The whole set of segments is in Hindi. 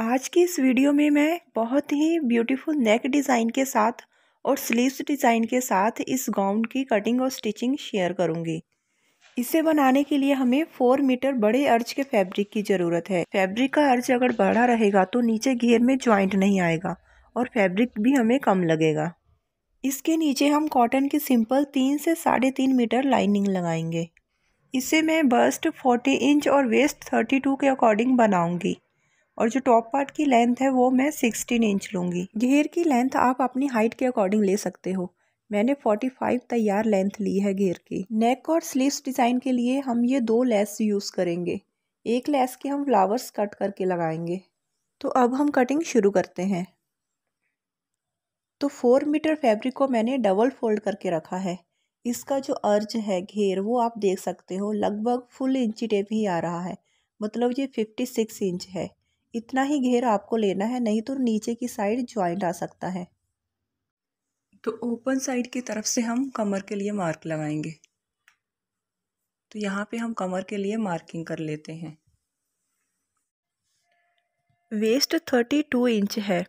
आज की इस वीडियो में मैं बहुत ही ब्यूटीफुल नेक डिज़ाइन के साथ और स्लीव्स डिज़ाइन के साथ इस गाउन की कटिंग और स्टिचिंग शेयर करूंगी इसे बनाने के लिए हमें फोर मीटर बड़े अर्ज के फैब्रिक की ज़रूरत है फैब्रिक का अर्ज अगर बड़ा रहेगा तो नीचे घेर में ज्वाइंट नहीं आएगा और फैब्रिक भी हमें कम लगेगा इसके नीचे हम कॉटन की सिंपल तीन से साढ़े तीन मीटर लाइनिंग लगाएंगे इसे मैं बस्ट फोर्टी इंच और वेस्ट थर्टी टू के अकॉर्डिंग बनाऊंगी और जो टॉप पार्ट की लेंथ है वो मैं सिक्सटीन इंच लूँगी घेर की लेंथ आप अपनी हाइट के अकॉर्डिंग ले सकते हो मैंने 45 तैयार लेंथ ली है घेर की नेक और स्लीव्स डिज़ाइन के लिए हम ये दो लेस यूज़ करेंगे एक लेस के हम फ्लावर्स कट करके लगाएंगे तो अब हम कटिंग शुरू करते हैं तो फोर मीटर फैब्रिक को मैंने डबल फोल्ड करके रखा है इसका जो अर्ज है घेर वो आप देख सकते हो लगभग फुल इंची टेप ही आ रहा है मतलब ये फिफ्टी सिक्स इंच है इतना ही घेर आपको लेना है नहीं तो नीचे की साइड ज्वाइंट आ सकता है तो ओपन साइड की तरफ से हम कमर के लिए मार्क लगाएंगे तो यहाँ पे हम कमर के लिए मार्किंग कर लेते हैं वेस्ट थर्टी टू इंच है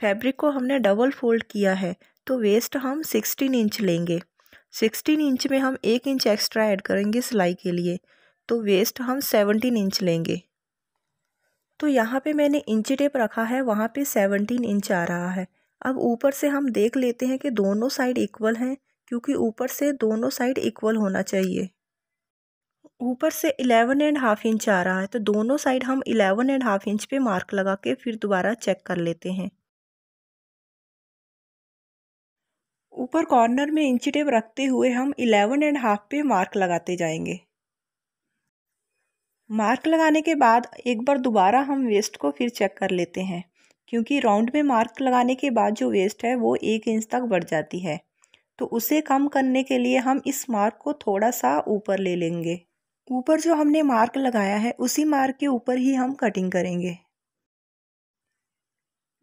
फैब्रिक को हमने डबल फोल्ड किया है तो वेस्ट हम सिक्सटीन इंच लेंगे सिक्सटीन इंच में हम एक इंच एक्स्ट्रा ऐड करेंगे सिलाई के लिए तो वेस्ट हम सेवनटीन इंच लेंगे तो यहाँ पे मैंने इंची टेप रखा है वहाँ पे सेवनटीन इंच आ रहा है अब ऊपर से हम देख लेते हैं कि दोनों साइड इक्वल हैं क्योंकि ऊपर से दोनों साइड इक्वल होना चाहिए ऊपर से इलेवन एंड हाफ इंच आ रहा है तो दोनों साइड हम इलेवन एंड हाफ इंच पे मार्क लगा के फिर दोबारा चेक कर लेते हैं ऊपर कॉर्नर में इंची टेप रखते हुए हम इलेवन एंड हाफ पे मार्क लगाते जाएंगे मार्क लगाने के बाद एक बार दोबारा हम वेस्ट को फिर चेक कर लेते हैं क्योंकि राउंड में मार्क लगाने के बाद जो वेस्ट है वो एक इंच तक बढ़ जाती है तो उसे कम करने के लिए हम इस मार्क को थोड़ा सा ऊपर ले लेंगे ऊपर जो हमने मार्क लगाया है उसी मार्क के ऊपर ही हम कटिंग करेंगे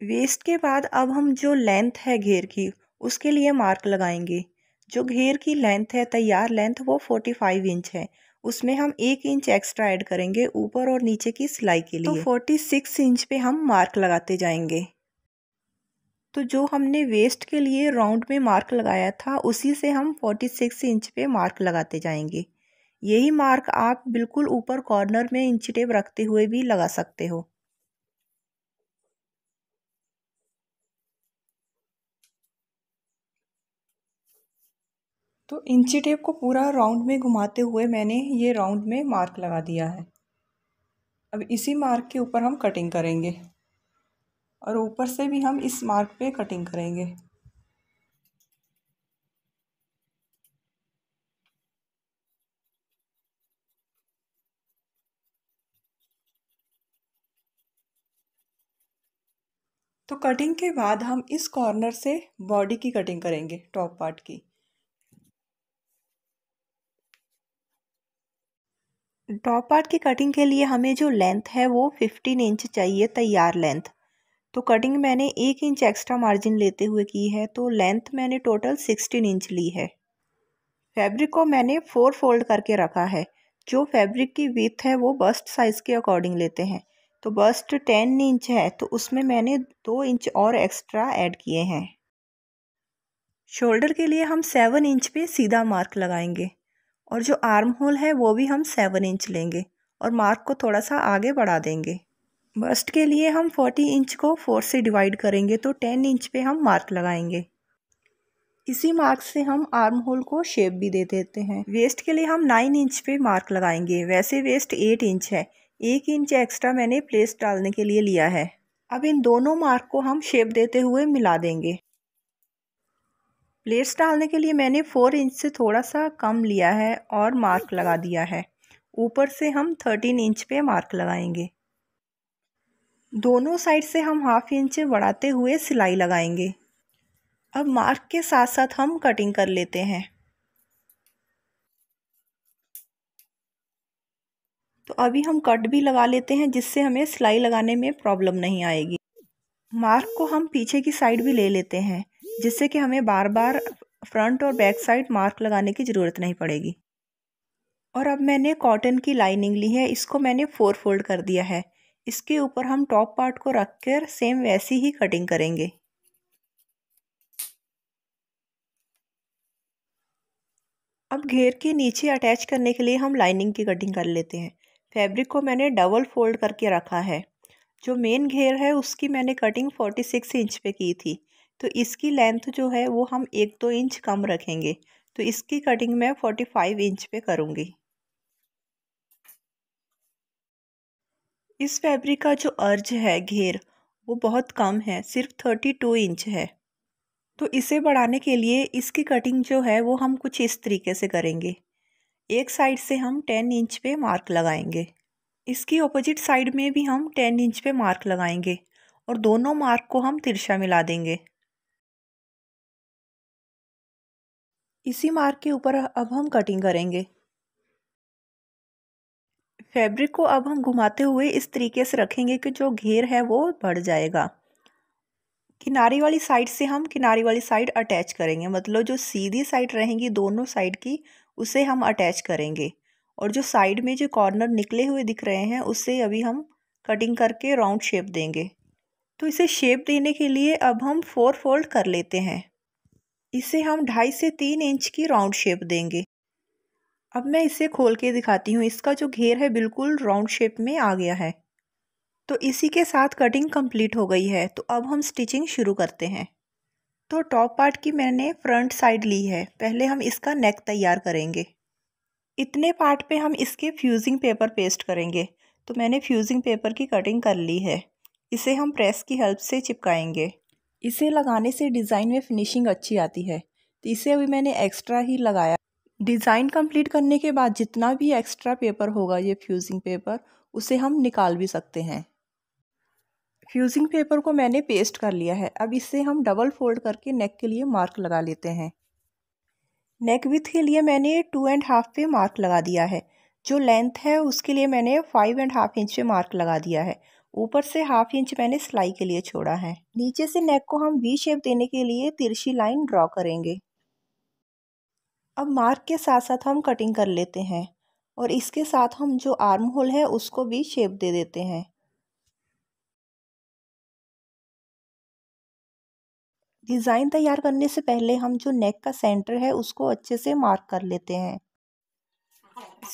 वेस्ट के बाद अब हम जो लेंथ है घेर की उसके लिए मार्क लगाएंगे जो घेर की लेंथ है तैयार लेंथ वो फोर्टी फाइव इंच है उसमें हम एक इंच एक्स्ट्रा ऐड करेंगे ऊपर और नीचे की सिलाई के तो लिए तो फोर्टी सिक्स इंच पे हम मार्क लगाते जाएंगे तो जो हमने वेस्ट के लिए राउंड में मार्क लगाया था उसी से हम फोर्टी सिक्स इंच पे मार्क लगाते जाएंगे यही मार्क आप बिल्कुल ऊपर कॉर्नर में इंच टेप रखते हुए भी लगा सकते हो तो इंची टेप को पूरा राउंड में घुमाते हुए मैंने ये राउंड में मार्क लगा दिया है अब इसी मार्क के ऊपर हम कटिंग करेंगे और ऊपर से भी हम इस मार्क पे कटिंग करेंगे तो कटिंग के बाद हम इस कॉर्नर से बॉडी की कटिंग करेंगे टॉप पार्ट की टॉप पार्ट की कटिंग के लिए हमें जो लेंथ है वो फिफ्टीन इंच चाहिए तैयार लेंथ तो कटिंग मैंने एक इंच एक्स्ट्रा मार्जिन लेते हुए की है तो लेंथ मैंने टोटल सिक्सटीन इंच ली है फैब्रिक को मैंने फोर फोल्ड करके रखा है जो फैब्रिक की विथ है वो बस्ट साइज़ के अकॉर्डिंग लेते हैं तो बस्ट टेन इंच है तो उसमें मैंने दो इंच और एक्स्ट्रा ऐड किए हैं शोल्डर के लिए हम सेवन इंच पे सीधा मार्क लगाएंगे और जो आर्म होल है वो भी हम सेवन इंच लेंगे और मार्क को थोड़ा सा आगे बढ़ा देंगे बस्ट के लिए हम फोर्टी इंच को फोर से डिवाइड करेंगे तो टेन इंच पे हम मार्क लगाएंगे इसी मार्क से हम आर्म होल को शेप भी दे देते हैं वेस्ट के लिए हम नाइन इंच पे मार्क लगाएंगे वैसे वेस्ट एट इंच है एक इंच एक्स्ट्रा मैंने प्लेस डालने के लिए लिया है अब इन दोनों मार्क को हम शेप देते हुए मिला देंगे प्लेट्स डालने के लिए मैंने फ़ोर इंच से थोड़ा सा कम लिया है और मार्क लगा दिया है ऊपर से हम थर्टीन इंच पे मार्क लगाएंगे दोनों साइड से हम हाफ इंच बढ़ाते हुए सिलाई लगाएंगे अब मार्क के साथ साथ हम कटिंग कर लेते हैं तो अभी हम कट भी लगा लेते हैं जिससे हमें सिलाई लगाने में प्रॉब्लम नहीं आएगी मार्क को हम पीछे की साइड भी ले लेते हैं जिससे कि हमें बार बार फ्रंट और बैक साइड मार्क लगाने की ज़रूरत नहीं पड़ेगी और अब मैंने कॉटन की लाइनिंग ली है इसको मैंने फोर फोल्ड कर दिया है इसके ऊपर हम टॉप पार्ट को रख कर सेम वैसी ही कटिंग करेंगे अब घेर के नीचे अटैच करने के लिए हम लाइनिंग की कटिंग कर लेते हैं फैब्रिक को मैंने डबल फोल्ड करके रखा है जो मेन घेर है उसकी मैंने कटिंग 46 इंच पे की थी तो इसकी लेंथ जो है वो हम एक दो इंच कम रखेंगे तो इसकी कटिंग मैं फोर्टी फाइव इंच पे करूँगी इस फैब्रिक का जो अर्ज है घेर वो बहुत कम है सिर्फ थर्टी टू इंच है तो इसे बढ़ाने के लिए इसकी कटिंग जो है वो हम कुछ इस तरीके से करेंगे एक साइड से हम टेन इंच पे मार्क लगाएंगे इसकी ऑपोजिट साइड में भी हम टेन इंच पे मार्क लगाएंगे और दोनों मार्क को हम तिरछा मिला देंगे इसी मार्क के ऊपर अब हम कटिंग करेंगे फैब्रिक को अब हम घुमाते हुए इस तरीके से रखेंगे कि जो घेर है वो बढ़ जाएगा किनारी वाली साइड से हम किनारी वाली साइड अटैच करेंगे मतलब जो सीधी साइड रहेंगी दोनों साइड की उसे हम अटैच करेंगे और जो साइड में जो कॉर्नर निकले हुए दिख रहे हैं उससे अभी हम कटिंग करके राउंड शेप देंगे तो इसे शेप देने के लिए अब हम फोर फोल्ड कर लेते हैं इसे हम ढाई से तीन इंच की राउंड शेप देंगे अब मैं इसे खोल के दिखाती हूँ इसका जो घेर है बिल्कुल राउंड शेप में आ गया है तो इसी के साथ कटिंग कंप्लीट हो गई है तो अब हम स्टिचिंग शुरू करते हैं तो टॉप पार्ट की मैंने फ्रंट साइड ली है पहले हम इसका नेक तैयार करेंगे इतने पार्ट पे हम इसके फ्यूजिंग पेपर पेस्ट करेंगे तो मैंने फ्यूजिंग पेपर की कटिंग कर ली है इसे हम प्रेस की हेल्प से चिपकाएंगे इसे लगाने से डिज़ाइन में फिनिशिंग अच्छी आती है तो इसे अभी मैंने एक्स्ट्रा ही लगाया डिज़ाइन कंप्लीट करने के बाद जितना भी एक्स्ट्रा पेपर होगा ये फ्यूज़िंग पेपर उसे हम निकाल भी सकते हैं फ्यूज़िंग पेपर को मैंने पेस्ट कर लिया है अब इसे हम डबल फोल्ड करके नेक के लिए मार्क लगा लेते हैं नेक विथ के लिए मैंने टू एंड हाफ पे मार्क लगा दिया है जो लेंथ है उसके लिए मैंने फाइव एंड हाफ इंच पे मार्क लगा दिया है ऊपर से हाफ इंच मैंने सिलाई के लिए छोड़ा है नीचे से नेक को हम वी शेप देने के लिए तिरछी लाइन ड्रॉ करेंगे अब मार्क के साथ साथ हम कटिंग कर लेते हैं और इसके साथ हम जो आर्म होल है उसको भी शेप दे देते हैं डिज़ाइन तैयार करने से पहले हम जो नेक का सेंटर है उसको अच्छे से मार्क कर लेते हैं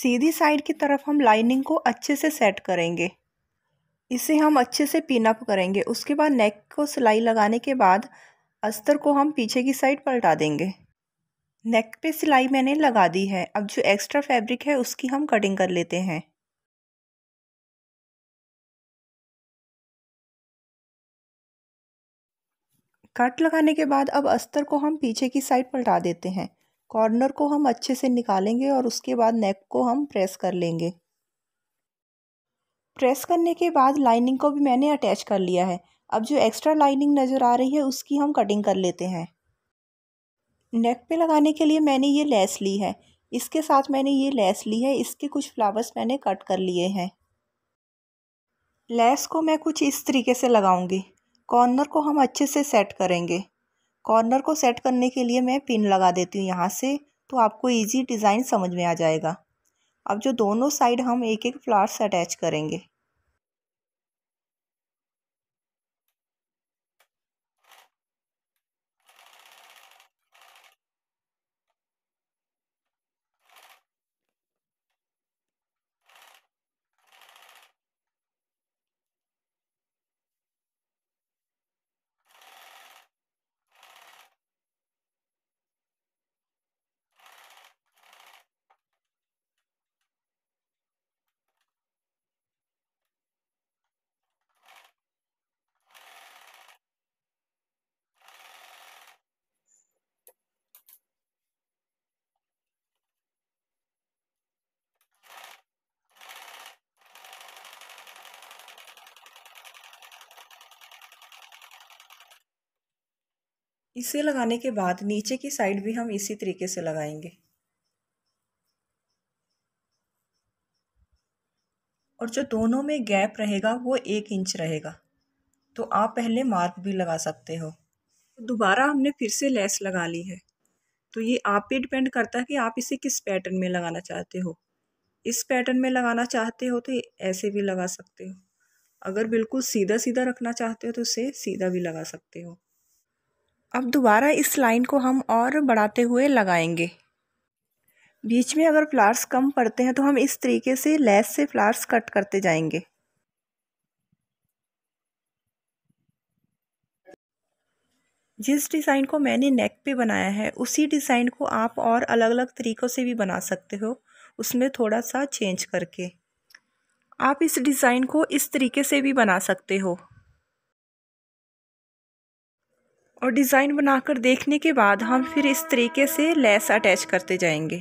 सीधी साइड की तरफ हम लाइनिंग को अच्छे से सेट करेंगे इसे हम अच्छे से पिन अप करेंगे उसके बाद नेक को सिलाई लगाने के बाद अस्तर को हम पीछे की साइड पलटा देंगे नेक पे सिलाई मैंने लगा दी है अब जो एक्स्ट्रा फैब्रिक है उसकी हम कटिंग कर लेते हैं कट लगाने के बाद अब अस्तर को हम पीछे की साइड पलटा देते हैं कॉर्नर को हम अच्छे से निकालेंगे और उसके बाद नेक को हम प्रेस कर लेंगे प्रेस करने के बाद लाइनिंग को भी मैंने अटैच कर लिया है अब जो एक्स्ट्रा लाइनिंग नज़र आ रही है उसकी हम कटिंग कर लेते हैं नेक पे लगाने के लिए मैंने ये लेस ली है इसके साथ मैंने ये लेस ली है इसके कुछ फ्लावर्स मैंने कट कर लिए हैं लेस को मैं कुछ इस तरीके से लगाऊंगी कॉर्नर को हम अच्छे से सेट करेंगे कॉर्नर को सेट करने के लिए मैं पिन लगा देती हूँ यहाँ से तो आपको ईजी डिज़ाइन समझ में आ जाएगा अब जो दोनों साइड हम एक एक फ्लावर्स अटैच करेंगे इसे लगाने के बाद नीचे की साइड भी हम इसी तरीके से लगाएंगे और जो दोनों में गैप रहेगा वो एक इंच रहेगा तो आप पहले मार्क भी लगा सकते हो दोबारा हमने फिर से लेस लगा ली है तो ये आप पे डिपेंड करता है कि आप इसे किस पैटर्न में लगाना चाहते हो इस पैटर्न में लगाना चाहते हो तो ऐसे भी लगा सकते हो अगर बिल्कुल सीधा सीधा रखना चाहते हो तो उसे सीधा भी लगा सकते हो अब दोबारा इस लाइन को हम और बढ़ाते हुए लगाएंगे बीच में अगर फ्लावर्स कम पड़ते हैं तो हम इस तरीके से लेस से फ्लावर्स कट करते जाएंगे जिस डिज़ाइन को मैंने नेक पे बनाया है उसी डिज़ाइन को आप और अलग अलग तरीक़ों से भी बना सकते हो उसमें थोड़ा सा चेंज करके आप इस डिज़ाइन को इस तरीके से भी बना सकते हो और डिज़ाइन बनाकर देखने के बाद हम फिर इस तरीके से लेस अटैच करते जाएंगे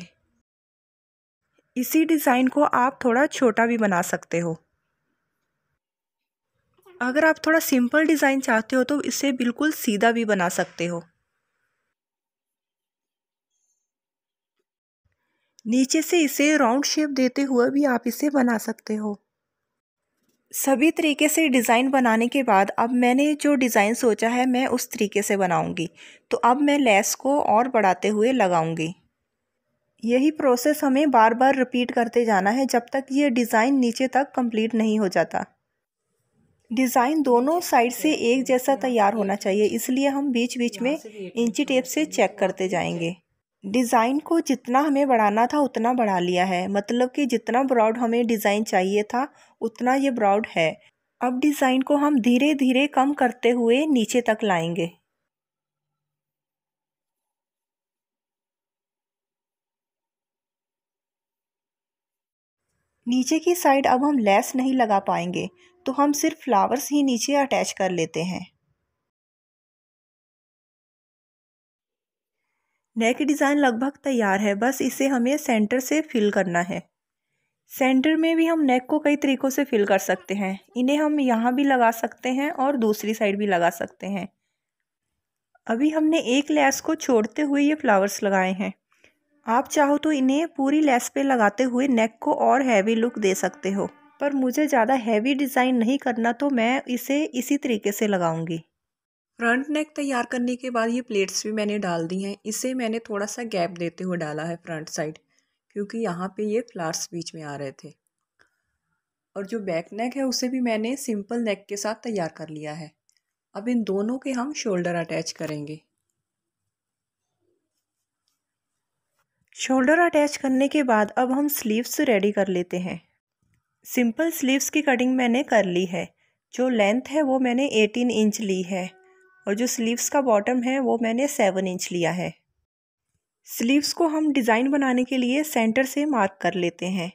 इसी डिज़ाइन को आप थोड़ा छोटा भी बना सकते हो अगर आप थोड़ा सिंपल डिज़ाइन चाहते हो तो इसे बिल्कुल सीधा भी बना सकते हो नीचे से इसे राउंड शेप देते हुए भी आप इसे बना सकते हो सभी तरीके से डिज़ाइन बनाने के बाद अब मैंने जो डिज़ाइन सोचा है मैं उस तरीके से बनाऊंगी तो अब मैं लेस को और बढ़ाते हुए लगाऊंगी यही प्रोसेस हमें बार बार रिपीट करते जाना है जब तक ये डिज़ाइन नीचे तक कंप्लीट नहीं हो जाता डिज़ाइन दोनों साइड से एक जैसा तैयार होना चाहिए इसलिए हम बीच बीच में इंची टेप से चेक करते जाएंगे डिज़ाइन को जितना हमें बढ़ाना था उतना बढ़ा लिया है मतलब कि जितना ब्रॉड हमें डिज़ाइन चाहिए था उतना ये ब्रॉड है अब डिज़ाइन को हम धीरे धीरे कम करते हुए नीचे तक लाएंगे नीचे की साइड अब हम लेस नहीं लगा पाएंगे तो हम सिर्फ फ्लावर्स ही नीचे अटैच कर लेते हैं नेक डिज़ाइन लगभग तैयार है बस इसे हमें सेंटर से फिल करना है सेंटर में भी हम नेक को कई तरीक़ों से फिल कर सकते हैं इन्हें हम यहाँ भी लगा सकते हैं और दूसरी साइड भी लगा सकते हैं अभी हमने एक लेस को छोड़ते हुए ये फ्लावर्स लगाए हैं आप चाहो तो इन्हें पूरी लेस पे लगाते हुए नेक को और हैवी लुक दे सकते हो पर मुझे ज़्यादा हैवी डिज़ाइन नहीं करना तो मैं इसे इसी तरीके से लगाऊंगी फ्रंट नेक तैयार करने के बाद ये प्लेट्स भी मैंने डाल दी हैं इसे मैंने थोड़ा सा गैप देते हुए डाला है फ्रंट साइड क्योंकि यहाँ पे ये फ्लार्स बीच में आ रहे थे और जो बैक नेक है उसे भी मैंने सिंपल नेक के साथ तैयार कर लिया है अब इन दोनों के हम शोल्डर अटैच करेंगे शोल्डर अटैच करने के बाद अब हम स्लीव्स रेडी कर लेते हैं सिंपल स्लीव्स की कटिंग मैंने कर ली है जो लेंथ है वो मैंने एटीन इंच ली है और जो स्लीव्स का बॉटम है वो मैंने सेवन इंच लिया है स्लीव्स को हम डिज़ाइन बनाने के लिए सेंटर से मार्क कर लेते हैं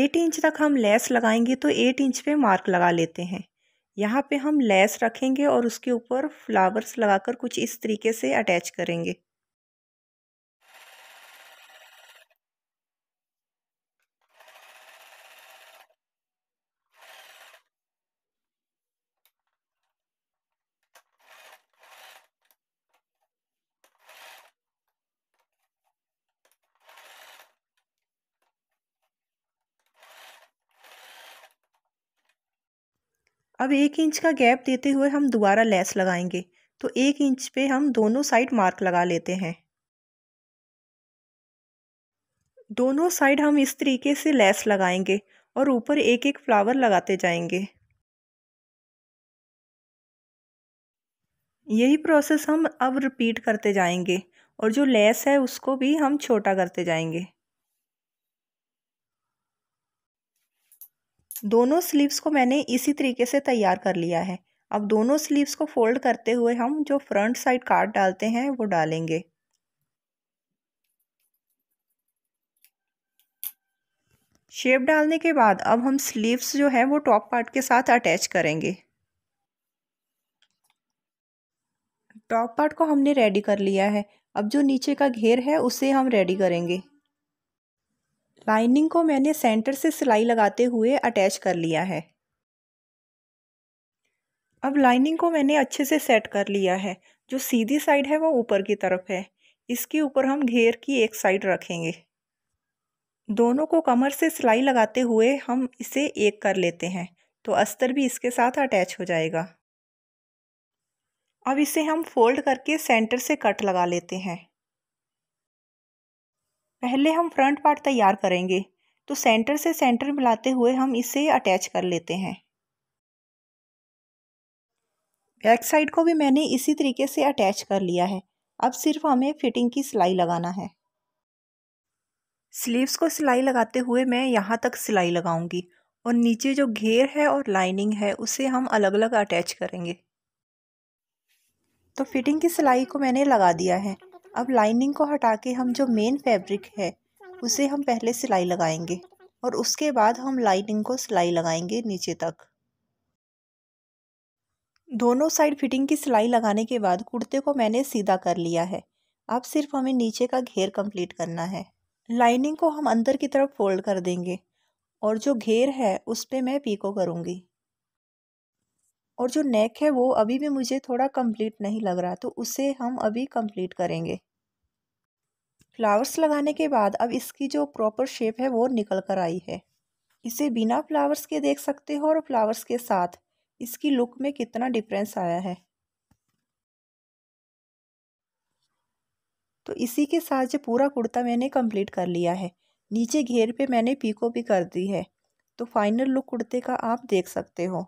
एट इंच तक हम लेस लगाएंगे तो एट इंच पे मार्क लगा लेते हैं यहाँ पे हम लेस रखेंगे और उसके ऊपर फ्लावर्स लगाकर कुछ इस तरीके से अटैच करेंगे अब एक इंच का गैप देते हुए हम दोबारा लेस लगाएंगे तो एक इंच पे हम दोनों साइड मार्क लगा लेते हैं दोनों साइड हम इस तरीके से लेस लगाएंगे और ऊपर एक एक फ्लावर लगाते जाएंगे यही प्रोसेस हम अब रिपीट करते जाएंगे और जो लेस है उसको भी हम छोटा करते जाएंगे दोनों स्लीव्स को मैंने इसी तरीके से तैयार कर लिया है अब दोनों स्लीव्स को फोल्ड करते हुए हम जो फ्रंट साइड कार्ड डालते हैं वो डालेंगे शेप डालने के बाद अब हम स्लीव्स जो है वो टॉप पार्ट के साथ अटैच करेंगे टॉप पार्ट को हमने रेडी कर लिया है अब जो नीचे का घेर है उसे हम रेडी करेंगे लाइनिंग को मैंने सेंटर से सिलाई लगाते हुए अटैच कर लिया है अब लाइनिंग को मैंने अच्छे से सेट कर लिया है जो सीधी साइड है वो ऊपर की तरफ है इसके ऊपर हम घेर की एक साइड रखेंगे दोनों को कमर से सिलाई लगाते हुए हम इसे एक कर लेते हैं तो अस्तर भी इसके साथ अटैच हो जाएगा अब इसे हम फोल्ड करके सेंटर से कट लगा लेते हैं पहले हम फ्रंट पार्ट तैयार करेंगे तो सेंटर से सेंटर मिलाते हुए हम इसे अटैच कर लेते हैं बैक साइड को भी मैंने इसी तरीके से अटैच कर लिया है अब सिर्फ हमें फिटिंग की सिलाई लगाना है स्लीव्स को सिलाई लगाते हुए मैं यहाँ तक सिलाई लगाऊंगी और नीचे जो घेर है और लाइनिंग है उसे हम अलग अलग अटैच करेंगे तो फिटिंग की सिलाई को मैंने लगा दिया है अब लाइनिंग को हटा के हम जो मेन फैब्रिक है उसे हम पहले सिलाई लगाएंगे और उसके बाद हम लाइनिंग को सिलाई लगाएंगे नीचे तक दोनों साइड फिटिंग की सिलाई लगाने के बाद कुर्ते को मैंने सीधा कर लिया है अब सिर्फ हमें नीचे का घेर कंप्लीट करना है लाइनिंग को हम अंदर की तरफ फोल्ड कर देंगे और जो घेर है उस पर मैं पीको करूँगी और जो नेक है वो अभी भी मुझे थोड़ा कंप्लीट नहीं लग रहा तो उसे हम अभी कंप्लीट करेंगे फ्लावर्स लगाने के बाद अब इसकी जो प्रॉपर शेप है वो निकल कर आई है इसे बिना फ्लावर्स के देख सकते हो और फ्लावर्स के साथ इसकी लुक में कितना डिफरेंस आया है तो इसी के साथ जो पूरा कुर्ता मैंने कंप्लीट कर लिया है नीचे घेर पे मैंने पीको भी कर दी है तो फाइनल लुक कुर्ते का आप देख सकते हो